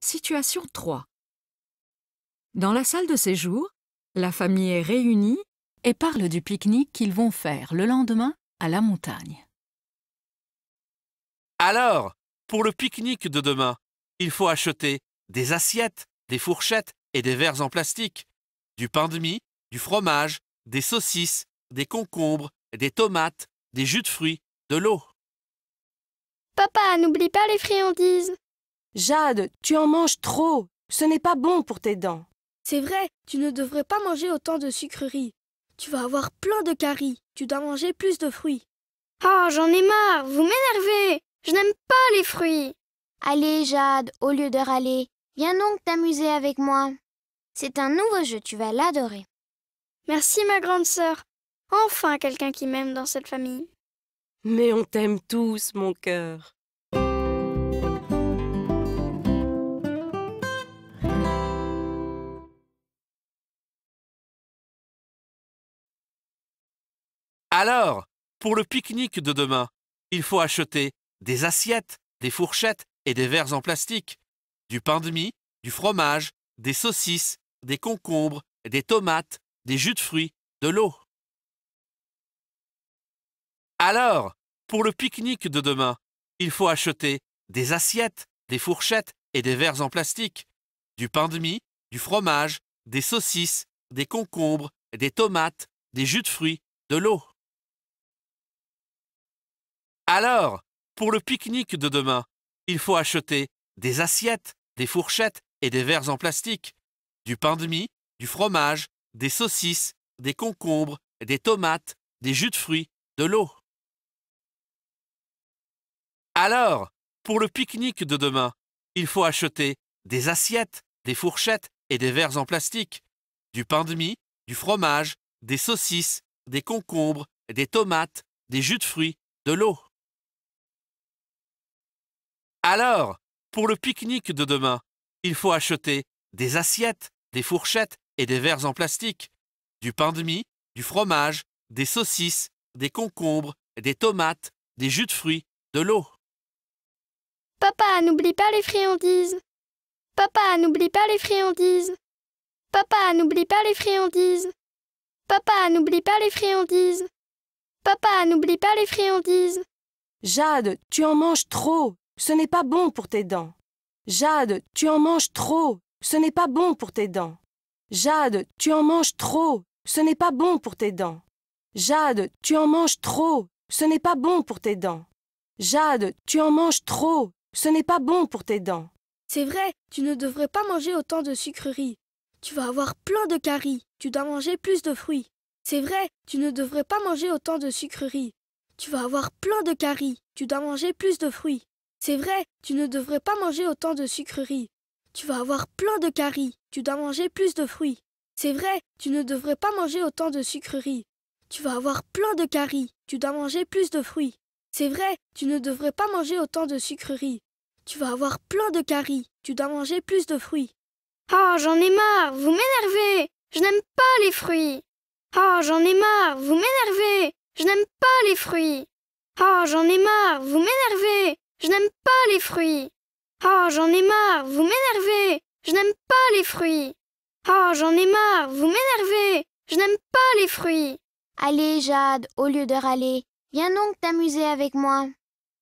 Situation 3 Dans la salle de séjour, la famille est réunie et parle du pique-nique qu'ils vont faire le lendemain à la montagne. Alors, pour le pique-nique de demain, il faut acheter des assiettes, des fourchettes et des verres en plastique, du pain de mie, du fromage, des saucisses, des concombres, des tomates, des jus de fruits, de l'eau. Papa, n'oublie pas les friandises. Jade, tu en manges trop. Ce n'est pas bon pour tes dents. C'est vrai, tu ne devrais pas manger autant de sucreries. Tu vas avoir plein de caries. Tu dois manger plus de fruits. Oh, j'en ai marre, vous m'énervez. Je n'aime pas les fruits. Allez, Jade, au lieu de râler, viens donc t'amuser avec moi. C'est un nouveau jeu, tu vas l'adorer. Merci, ma grande sœur. Enfin quelqu'un qui m'aime dans cette famille. Mais on t'aime tous, mon cœur. Alors, pour le pique-nique de demain, il faut acheter des assiettes, des fourchettes et des verres en plastique, du pain de mie, du fromage, des saucisses, des concombres, des tomates, des jus de fruits, de l'eau. Alors, pour le pique-nique de demain, il faut acheter des assiettes, des fourchettes et des verres en plastique, du pain de mie, du fromage, des saucisses, des concombres, des tomates, des jus de fruits, de l'eau. Alors, pour le pique-nique de demain, il faut acheter des assiettes, des fourchettes et des verres en plastique, du pain de mie, du fromage, des saucisses, des concombres, des tomates, des jus de fruits, de l'eau. Alors, pour le pique-nique de demain, il faut acheter des assiettes, des fourchettes et des verres en plastique, du pain de mie, du fromage, des saucisses, des concombres, des tomates, des jus de fruits, de l'eau. Alors, pour le pique-nique de demain, il faut acheter des assiettes, des fourchettes et des verres en plastique, du pain de mie, du fromage, des saucisses, des concombres, des tomates, des jus de fruits, de l'eau. Papa, n'oublie pas les friandises. Papa, n'oublie pas les friandises. Papa, n'oublie pas les friandises. Papa, n'oublie pas les friandises. Papa, n'oublie pas les friandises. Jade, tu en manges trop. Ce n'est pas bon pour tes dents. Jade, tu en manges trop. Ce n'est pas bon pour tes dents. Jade, tu en manges trop. Ce n'est pas bon pour tes dents. Jade, tu en manges trop. Ce n'est pas bon pour tes dents. Jade, tu en manges trop. Ce n'est pas bon pour tes dents. C'est vrai, tu ne devrais pas manger autant de sucreries. Tu vas avoir plein de caries. Tu dois manger plus de fruits. C'est vrai, tu ne devrais pas manger autant de sucreries. Tu vas avoir plein de caries. Tu dois manger plus de fruits. C'est vrai, tu ne devrais pas manger autant de sucreries. Tu vas avoir plein de caries. Tu dois manger plus de fruits. C'est vrai, tu ne devrais pas manger autant de sucreries. Tu vas avoir plein de caries. Tu dois manger plus de fruits. C'est vrai, tu ne devrais pas manger autant de sucreries. Tu vas avoir plein de caries. Tu dois manger plus de fruits. Ah, j'en ai marre, vous m'énervez. Je n'aime pas les fruits. Ah, j'en ai marre, vous m'énervez. Je n'aime pas les fruits. Ah, j'en ai marre, vous m'énervez. Je n'aime pas les fruits. Oh, j'en ai marre, vous m'énervez. Je n'aime pas les fruits. Oh, j'en ai marre, vous m'énervez. Je n'aime pas les fruits. Allez, Jade, au lieu de râler, viens donc t'amuser avec moi.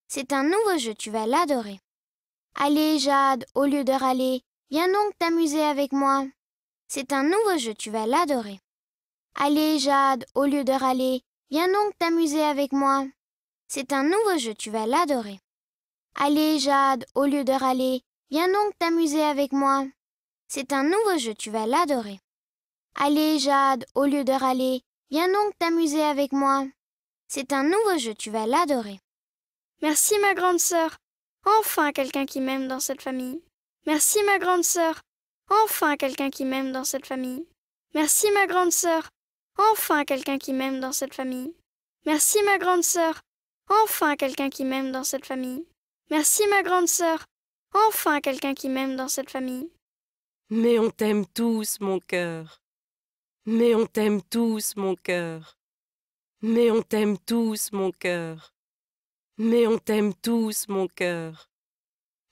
C'est un nouveau jeu, tu vas l'adorer. Allez, Jade, au lieu de râler, viens donc t'amuser avec moi. C'est un nouveau jeu, tu vas l'adorer. Allez, Jade, au lieu de râler, viens donc t'amuser avec moi. C'est un nouveau jeu, tu vas l'adorer. Allez, Jade, au lieu de râler, viens donc t'amuser avec moi. C'est un nouveau jeu, tu vas l'adorer. Allez, Jade, au lieu de râler, viens donc t'amuser avec moi. C'est un nouveau jeu, tu vas l'adorer. Merci, ma grande sœur. Enfin quelqu'un qui m'aime dans cette famille. Merci, ma grande sœur. Enfin quelqu'un qui m'aime dans cette famille. Merci, ma grande sœur. Enfin quelqu'un qui m'aime dans cette famille. Merci, ma grande sœur. Enfin quelqu'un qui m'aime dans cette famille. Merci ma grande sœur. Enfin quelqu'un qui m'aime dans cette famille. Mais on t'aime tous, mon cœur. Mais on t'aime tous, mon cœur. Mais on t'aime tous, mon cœur. Mais on t'aime tous, mon cœur.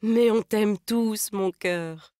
Mais on t'aime tous, mon cœur.